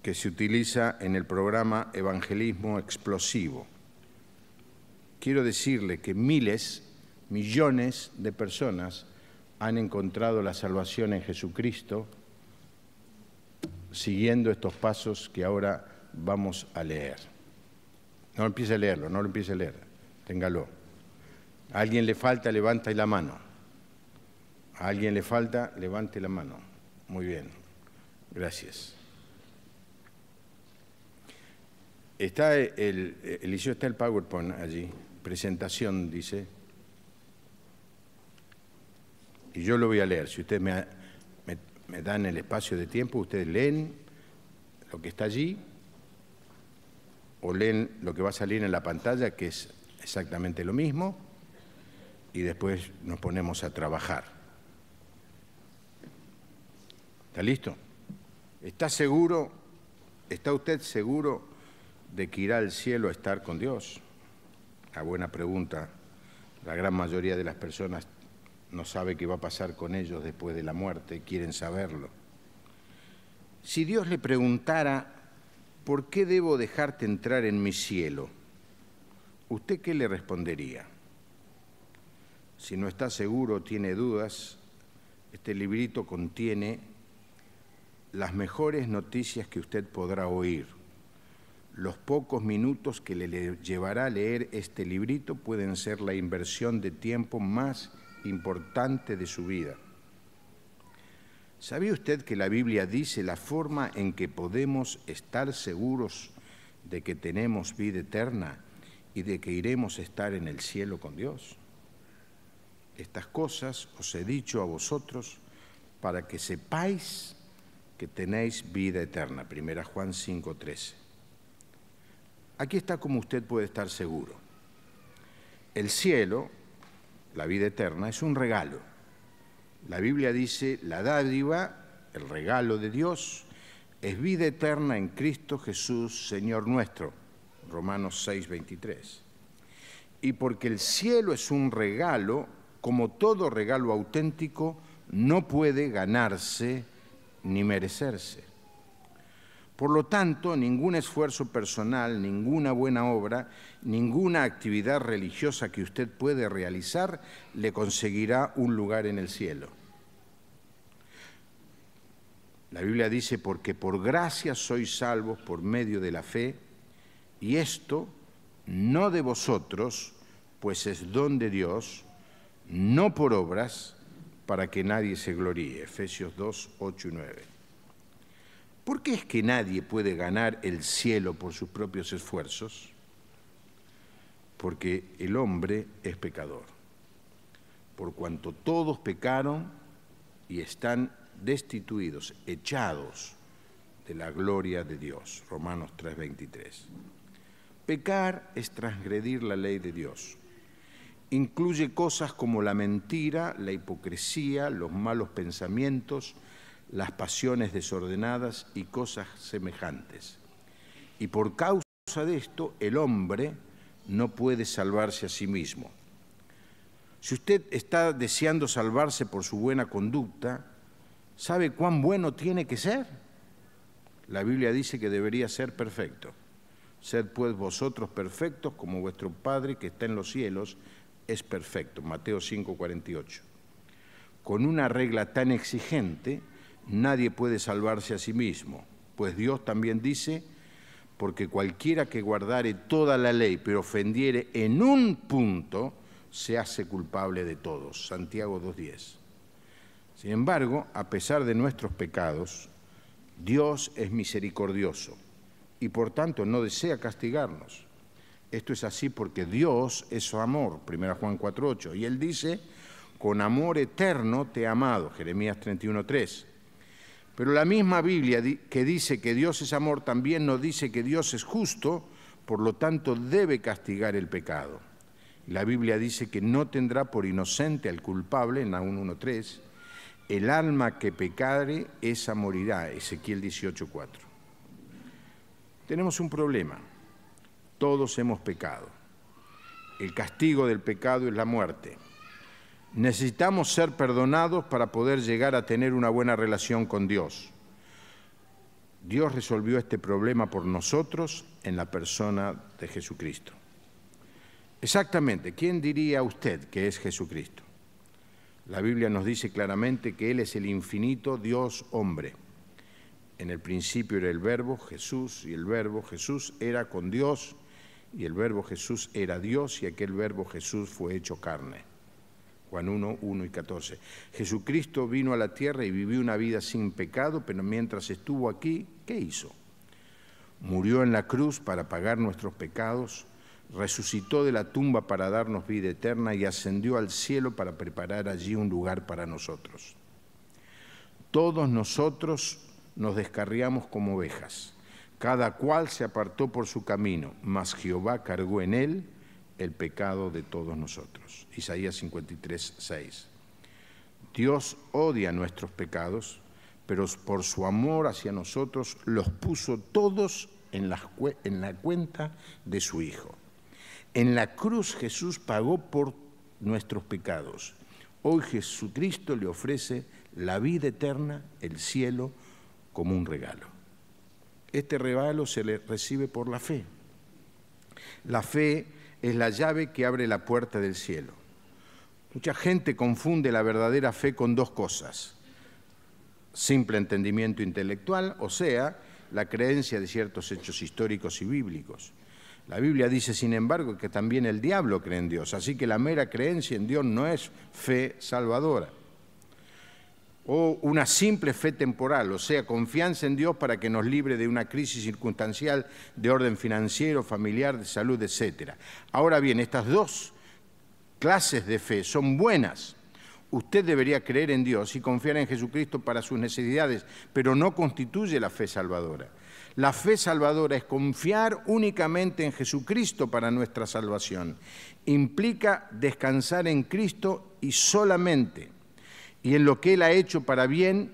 que se utiliza en el programa Evangelismo Explosivo quiero decirle que miles, millones de personas han encontrado la salvación en Jesucristo siguiendo estos pasos que ahora vamos a leer. No empiece a leerlo, no lo empiece a leer, téngalo. alguien le falta, levanta la mano. alguien le falta, levante la mano. Muy bien, gracias. Está el, está el PowerPoint allí presentación dice, y yo lo voy a leer, si ustedes me, me, dan el espacio de tiempo, ustedes leen lo que está allí o leen lo que va a salir en la pantalla, que es exactamente lo mismo, y después nos ponemos a trabajar. ¿Está listo? ¿Está seguro? ¿Está usted seguro de que irá al cielo a estar con Dios? la buena pregunta. La gran mayoría de las personas no sabe qué va a pasar con ellos después de la muerte, quieren saberlo. Si Dios le preguntara, ¿por qué debo dejarte entrar en mi cielo? ¿Usted qué le respondería? Si no está seguro, o tiene dudas, este librito contiene las mejores noticias que usted podrá oír. Los pocos minutos que le llevará a leer este librito pueden ser la inversión de tiempo más importante de su vida. ¿Sabía usted que la Biblia dice la forma en que podemos estar seguros de que tenemos vida eterna y de que iremos a estar en el cielo con Dios? Estas cosas os he dicho a vosotros para que sepáis que tenéis vida eterna. Primera Juan 5:13. Aquí está como usted puede estar seguro. El cielo, la vida eterna, es un regalo. La Biblia dice, la dádiva, el regalo de Dios, es vida eterna en Cristo Jesús, Señor nuestro. Romanos 6, Y porque el cielo es un regalo, como todo regalo auténtico, no puede ganarse ni merecerse. Por lo tanto, ningún esfuerzo personal, ninguna buena obra, ninguna actividad religiosa que usted puede realizar le conseguirá un lugar en el cielo. La Biblia dice, porque por gracia sois salvos por medio de la fe, y esto no de vosotros, pues es don de Dios, no por obras, para que nadie se gloríe. Efesios 2, 8 y 9. ¿Por qué es que nadie puede ganar el cielo por sus propios esfuerzos? Porque el hombre es pecador, por cuanto todos pecaron y están destituidos, echados de la gloria de Dios. Romanos 3:23. Pecar es transgredir la ley de Dios. Incluye cosas como la mentira, la hipocresía, los malos pensamientos, las pasiones desordenadas y cosas semejantes. Y por causa de esto, el hombre no puede salvarse a sí mismo. Si usted está deseando salvarse por su buena conducta, ¿sabe cuán bueno tiene que ser? La Biblia dice que debería ser perfecto. Sed pues vosotros perfectos como vuestro Padre que está en los cielos es perfecto. Mateo 5:48. Con una regla tan exigente, nadie puede salvarse a sí mismo, pues Dios también dice, porque cualquiera que guardare toda la ley pero ofendiere en un punto, se hace culpable de todos. Santiago 2.10. Sin embargo, a pesar de nuestros pecados, Dios es misericordioso y por tanto no desea castigarnos. Esto es así porque Dios es su amor, 1 Juan 4.8. Y él dice, con amor eterno te he amado, Jeremías 31.3. Pero la misma Biblia que dice que Dios es amor también nos dice que Dios es justo, por lo tanto debe castigar el pecado. La Biblia dice que no tendrá por inocente al culpable, en la 1.1.3, el alma que pecare, esa morirá, Ezequiel 18.4. Tenemos un problema, todos hemos pecado. El castigo del pecado es la muerte. Necesitamos ser perdonados para poder llegar a tener una buena relación con Dios. Dios resolvió este problema por nosotros en la persona de Jesucristo. Exactamente, ¿quién diría usted que es Jesucristo? La Biblia nos dice claramente que Él es el infinito Dios hombre. En el principio era el verbo Jesús y el verbo Jesús era con Dios y el verbo Jesús era Dios y aquel verbo Jesús fue hecho carne. Juan 1, 1 y 14. Jesucristo vino a la tierra y vivió una vida sin pecado, pero mientras estuvo aquí, ¿qué hizo? Murió en la cruz para pagar nuestros pecados, resucitó de la tumba para darnos vida eterna y ascendió al cielo para preparar allí un lugar para nosotros. Todos nosotros nos descarriamos como ovejas, cada cual se apartó por su camino, mas Jehová cargó en él el pecado de todos nosotros. Isaías 53, 6. Dios odia nuestros pecados, pero por su amor hacia nosotros los puso todos en la, en la cuenta de su Hijo. En la cruz Jesús pagó por nuestros pecados. Hoy Jesucristo le ofrece la vida eterna, el cielo, como un regalo. Este regalo se le recibe por la fe. La fe es la llave que abre la puerta del cielo. Mucha gente confunde la verdadera fe con dos cosas. Simple entendimiento intelectual, o sea, la creencia de ciertos hechos históricos y bíblicos. La Biblia dice, sin embargo, que también el diablo cree en Dios, así que la mera creencia en Dios no es fe salvadora o una simple fe temporal, o sea, confianza en Dios para que nos libre de una crisis circunstancial de orden financiero, familiar, de salud, etc. Ahora bien, estas dos clases de fe son buenas. Usted debería creer en Dios y confiar en Jesucristo para sus necesidades, pero no constituye la fe salvadora. La fe salvadora es confiar únicamente en Jesucristo para nuestra salvación. Implica descansar en Cristo y solamente y en lo que Él ha hecho para bien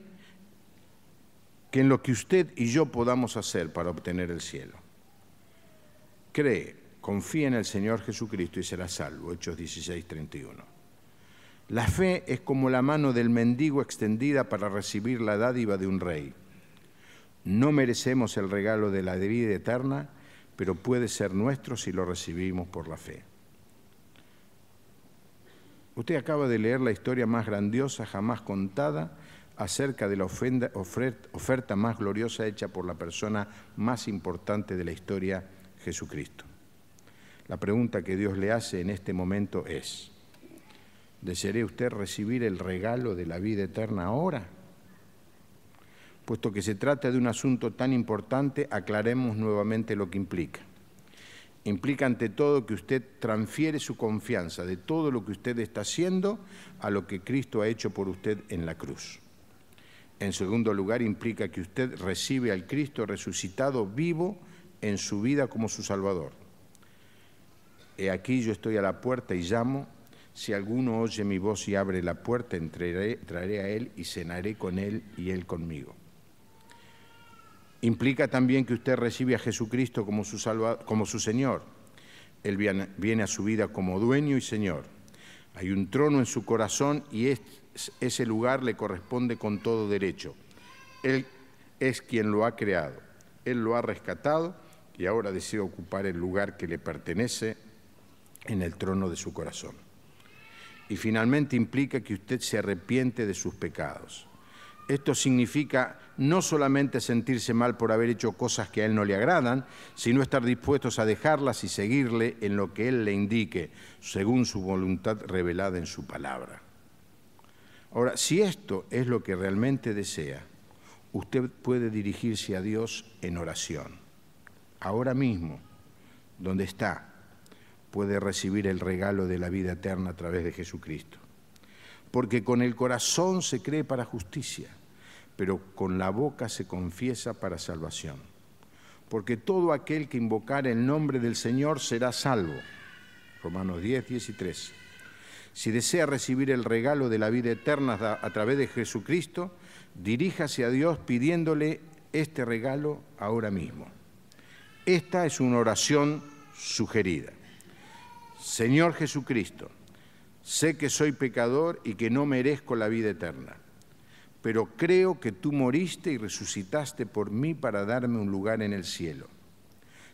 que en lo que usted y yo podamos hacer para obtener el cielo. Cree, confía en el Señor Jesucristo y será salvo. Hechos 16, 31. La fe es como la mano del mendigo extendida para recibir la dádiva de un rey. No merecemos el regalo de la vida eterna, pero puede ser nuestro si lo recibimos por la fe. Usted acaba de leer la historia más grandiosa jamás contada acerca de la oferta más gloriosa hecha por la persona más importante de la historia, Jesucristo. La pregunta que Dios le hace en este momento es, ¿desearía usted recibir el regalo de la vida eterna ahora? Puesto que se trata de un asunto tan importante, aclaremos nuevamente lo que implica implica ante todo que usted transfiere su confianza de todo lo que usted está haciendo a lo que Cristo ha hecho por usted en la cruz. En segundo lugar, implica que usted recibe al Cristo resucitado vivo en su vida como su Salvador. He aquí yo estoy a la puerta y llamo. Si alguno oye mi voz y abre la puerta, entraré, entraré a él y cenaré con él y él conmigo. Implica también que usted recibe a Jesucristo como su, como su Señor. Él viene a su vida como dueño y Señor. Hay un trono en su corazón y ese lugar le corresponde con todo derecho. Él es quien lo ha creado. Él lo ha rescatado y ahora desea ocupar el lugar que le pertenece en el trono de su corazón. Y finalmente implica que usted se arrepiente de sus pecados. Esto significa no solamente sentirse mal por haber hecho cosas que a él no le agradan, sino estar dispuestos a dejarlas y seguirle en lo que él le indique, según su voluntad revelada en su palabra. Ahora, si esto es lo que realmente desea, usted puede dirigirse a Dios en oración. Ahora mismo, donde está, puede recibir el regalo de la vida eterna a través de Jesucristo porque con el corazón se cree para justicia, pero con la boca se confiesa para salvación. Porque todo aquel que invocara el nombre del Señor será salvo. Romanos 10, y 13. Si desea recibir el regalo de la vida eterna a través de Jesucristo, diríjase a Dios pidiéndole este regalo ahora mismo. Esta es una oración sugerida. Señor Jesucristo, Sé que soy pecador y que no merezco la vida eterna, pero creo que tú moriste y resucitaste por mí para darme un lugar en el cielo.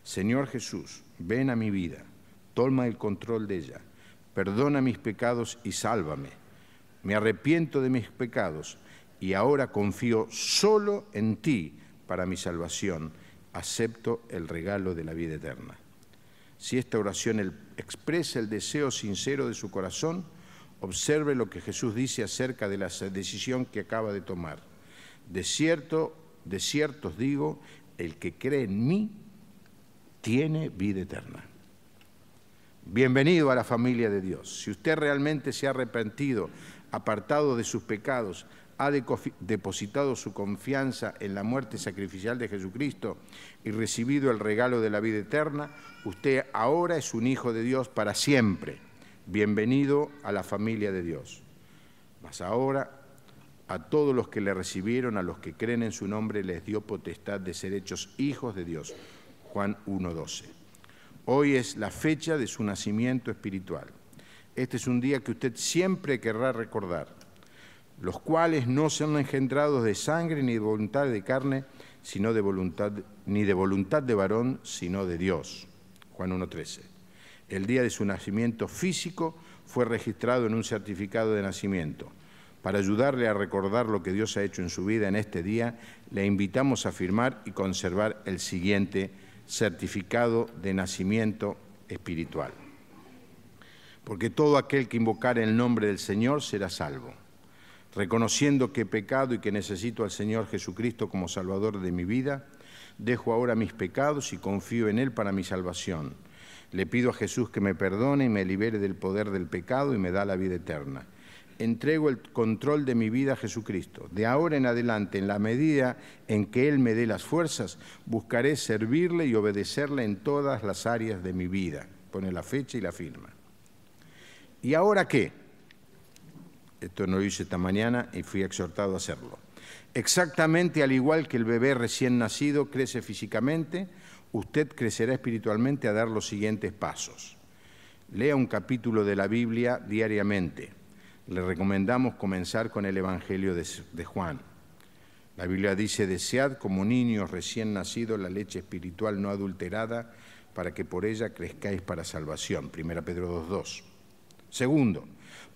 Señor Jesús, ven a mi vida, toma el control de ella, perdona mis pecados y sálvame. Me arrepiento de mis pecados y ahora confío solo en ti para mi salvación. Acepto el regalo de la vida eterna. Si esta oración expresa el deseo sincero de su corazón, observe lo que Jesús dice acerca de la decisión que acaba de tomar. De cierto, de cierto os digo, el que cree en mí tiene vida eterna. Bienvenido a la familia de Dios. Si usted realmente se ha arrepentido, apartado de sus pecados, ha depositado su confianza en la muerte sacrificial de Jesucristo y recibido el regalo de la vida eterna, usted ahora es un hijo de Dios para siempre. Bienvenido a la familia de Dios. Mas ahora a todos los que le recibieron, a los que creen en su nombre, les dio potestad de ser hechos hijos de Dios. Juan 1.12. Hoy es la fecha de su nacimiento espiritual. Este es un día que usted siempre querrá recordar los cuales no son engendrados de sangre ni de voluntad de carne, sino de voluntad, ni de voluntad de varón, sino de Dios. Juan 1.13. El día de su nacimiento físico fue registrado en un certificado de nacimiento. Para ayudarle a recordar lo que Dios ha hecho en su vida en este día, le invitamos a firmar y conservar el siguiente certificado de nacimiento espiritual. Porque todo aquel que invocare el nombre del Señor será salvo. Reconociendo que he pecado y que necesito al Señor Jesucristo como Salvador de mi vida, dejo ahora mis pecados y confío en Él para mi salvación. Le pido a Jesús que me perdone y me libere del poder del pecado y me da la vida eterna. Entrego el control de mi vida a Jesucristo. De ahora en adelante, en la medida en que Él me dé las fuerzas, buscaré servirle y obedecerle en todas las áreas de mi vida. Pone la fecha y la firma. ¿Y ahora qué? Esto no lo hice esta mañana y fui exhortado a hacerlo. Exactamente al igual que el bebé recién nacido crece físicamente, usted crecerá espiritualmente a dar los siguientes pasos. Lea un capítulo de la Biblia diariamente. Le recomendamos comenzar con el Evangelio de, Juan. La Biblia dice, desead como niños recién nacidos la leche espiritual no adulterada para que por ella crezcáis para salvación. Primera Pedro 2.2. Segundo,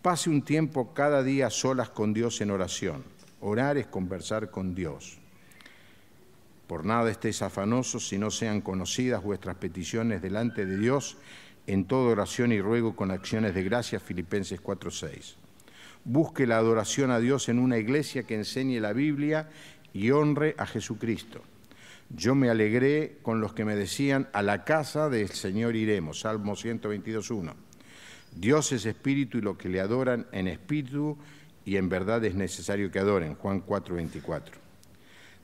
Pase un tiempo cada día solas con Dios en oración. Orar es conversar con Dios. Por nada estéis afanosos si no sean conocidas vuestras peticiones delante de Dios en toda oración y ruego con acciones de gracia, Filipenses 4:6. Busque la adoración a Dios en una iglesia que enseñe la Biblia y honre a Jesucristo. Yo me alegré con los que me decían, a la casa del Señor iremos, Salmo 122.1. Dios es espíritu y lo que le adoran en espíritu y en verdad es necesario que adoren. Juan 24.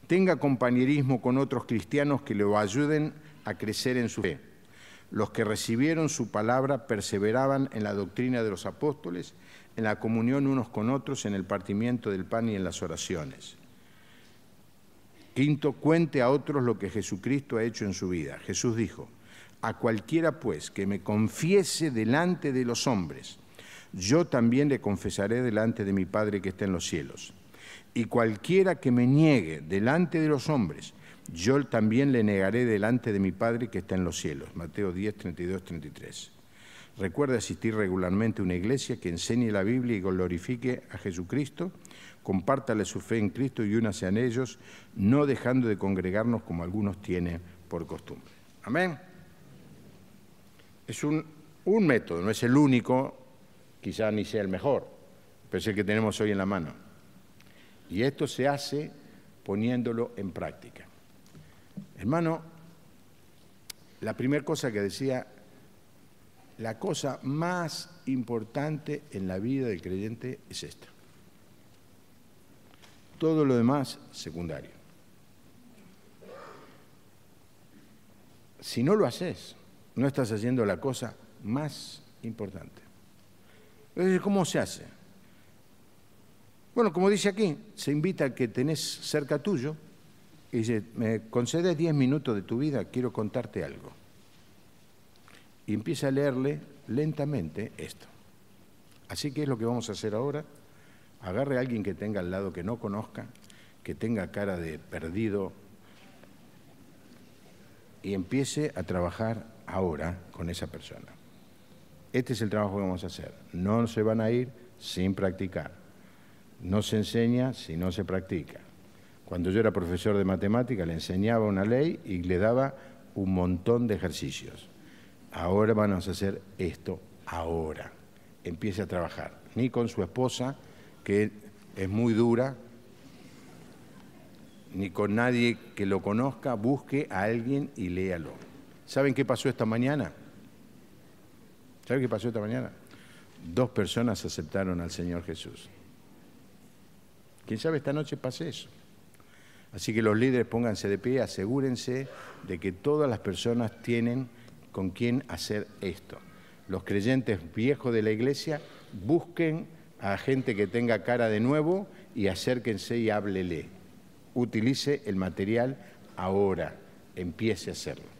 Tenga compañerismo con otros cristianos que lo ayuden a crecer en su fe. Los que recibieron su palabra perseveraban en la doctrina de los apóstoles, en la comunión unos con otros, en el partimiento del pan y en las oraciones. Quinto, cuente a otros lo que Jesucristo ha hecho en su vida. Jesús dijo, a cualquiera, pues, que me confiese delante de los hombres, yo también le confesaré delante de mi Padre que está en los cielos. Y cualquiera que me niegue delante de los hombres, yo también le negaré delante de mi Padre que está en los cielos. Mateo 10, 32, 33. Recuerde asistir regularmente a una iglesia que enseñe la Biblia y glorifique a Jesucristo, compártale su fe en Cristo y únase en ellos, no dejando de congregarnos como algunos tienen por costumbre. Amén es un, método, no es el único, quizá ni sea el mejor, pero es el que tenemos hoy en la mano. Y esto se hace poniéndolo en práctica. Hermano, la primera cosa que decía, la cosa más importante en la vida del creyente es esta. Todo lo demás secundario. Si no lo haces, no estás haciendo la cosa más importante. Entonces, ¿cómo se hace? Bueno, como dice aquí, se invita a que tenés cerca tuyo y dice, me concedes 10 minutos de tu vida, quiero contarte algo. Y empieza a leerle lentamente esto. Así que es lo que vamos a hacer ahora. Agarre a alguien que tenga al lado que no conozca, que tenga cara de perdido, y empiece a trabajar ahora con esa persona. Este es el trabajo que vamos a hacer. No se van a ir sin practicar. No se enseña si no se practica. Cuando yo era profesor de matemática le enseñaba una ley y le daba un montón de ejercicios. Ahora vamos a hacer esto ahora. Empiece a trabajar. Ni con su esposa, que es muy dura, ni con nadie que lo conozca, busque a alguien y léalo. ¿Saben qué pasó esta mañana? ¿Saben qué pasó esta mañana? Dos personas aceptaron al Señor Jesús. Quién sabe, esta noche pase eso. Así que los líderes pónganse de pie, asegúrense de que todas las personas tienen con quién hacer esto. Los creyentes viejos de la iglesia busquen a gente que tenga cara de nuevo y acérquense y háblele. Utilice el material ahora, empiece a hacerlo.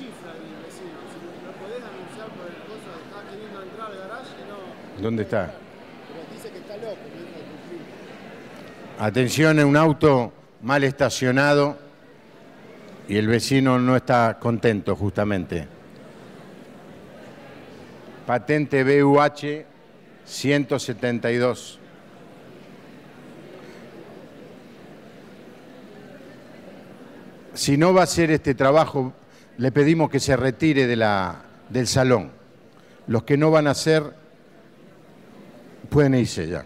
chifla el vecino. Si lo podés anunciar por el coso, está queriendo entrar al garaje no. ¿Dónde está? Pero dice que está loco, Atención, un auto mal estacionado y el vecino no está contento justamente. Patente BUH 172. Si no va a ser este trabajo le pedimos que se retire de la, del salón. Los que no van a ser pueden irse ya.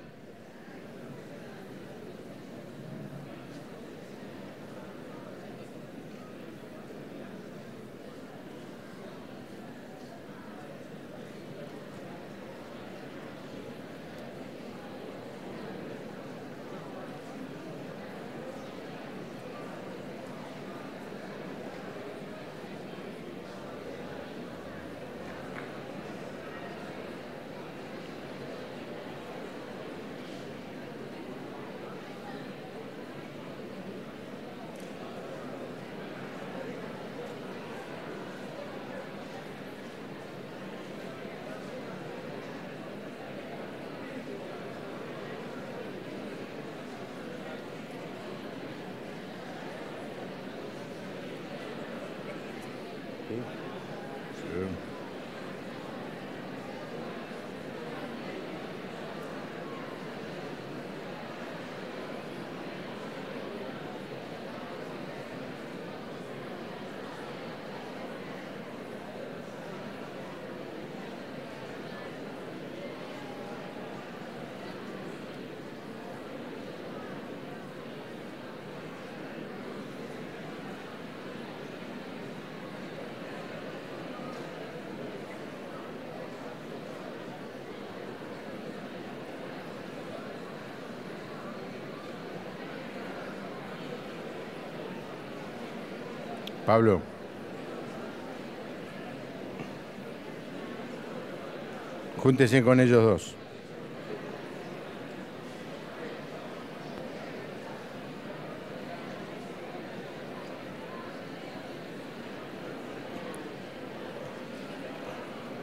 Pablo. Júntese con ellos dos.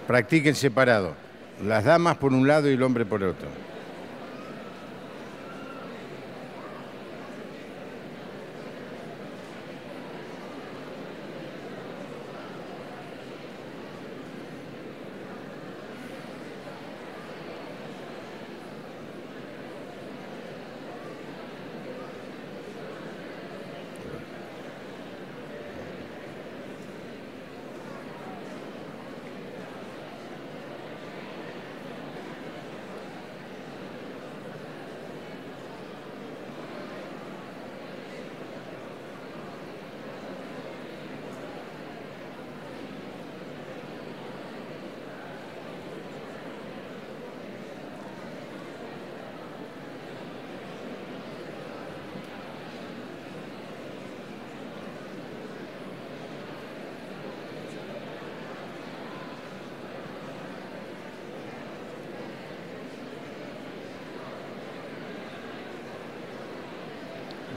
Practiquen separado. Las damas por un lado y el hombre por otro.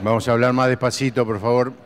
Vamos a hablar más despacito, por favor.